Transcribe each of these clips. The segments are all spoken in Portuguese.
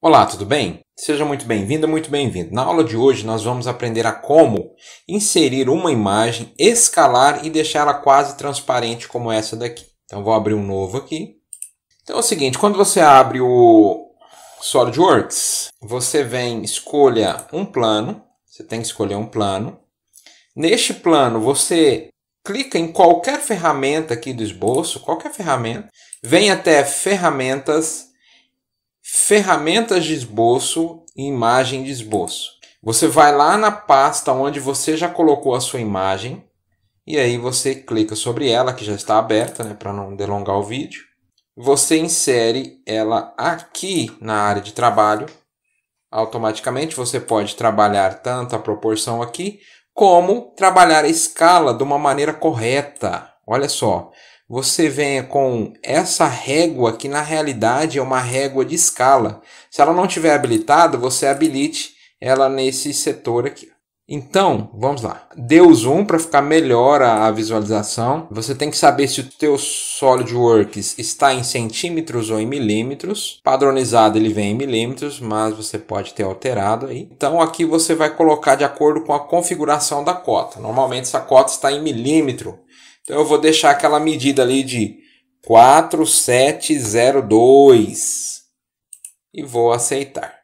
Olá, tudo bem? Seja muito bem-vinda, muito bem-vindo. Na aula de hoje nós vamos aprender a como inserir uma imagem, escalar e deixá-la quase transparente como essa daqui. Então vou abrir um novo aqui. Então é o seguinte, quando você abre o SolidWorks, você vem, escolha um plano, você tem que escolher um plano. Neste plano você clica em qualquer ferramenta aqui do esboço, qualquer ferramenta, vem até ferramentas ferramentas de esboço e imagem de esboço. Você vai lá na pasta onde você já colocou a sua imagem e aí você clica sobre ela, que já está aberta, né, para não delongar o vídeo. Você insere ela aqui na área de trabalho. Automaticamente você pode trabalhar tanto a proporção aqui, como trabalhar a escala de uma maneira correta. Olha só, você venha com essa régua, que na realidade é uma régua de escala. Se ela não tiver habilitada, você habilite ela nesse setor aqui. Então, vamos lá. Dê o zoom para ficar melhor a, a, visualização. Você tem que saber se o teu SolidWorks está em centímetros ou em milímetros. Padronizado ele vem em milímetros, mas você pode ter alterado aí. Então aqui você vai colocar de acordo com a configuração da cota. Normalmente essa cota está em milímetro. Então eu vou deixar aquela medida ali de 4702 e vou aceitar.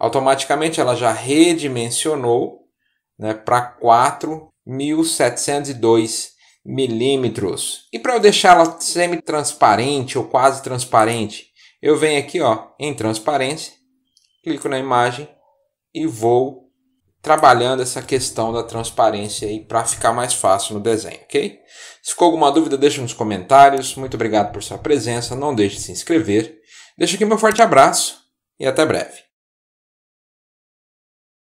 Automaticamente ela já redimensionou né, para 4702 milímetros. E para eu deixá-la semi-transparente ou quase transparente, eu venho aqui ó, em transparência, clico na imagem e vou trabalhando essa questão da transparência aí para ficar mais fácil no desenho, ok? Se ficou alguma dúvida, deixa nos comentários. Muito obrigado por sua presença. Não deixe de se inscrever. Deixo aqui meu forte abraço e até breve.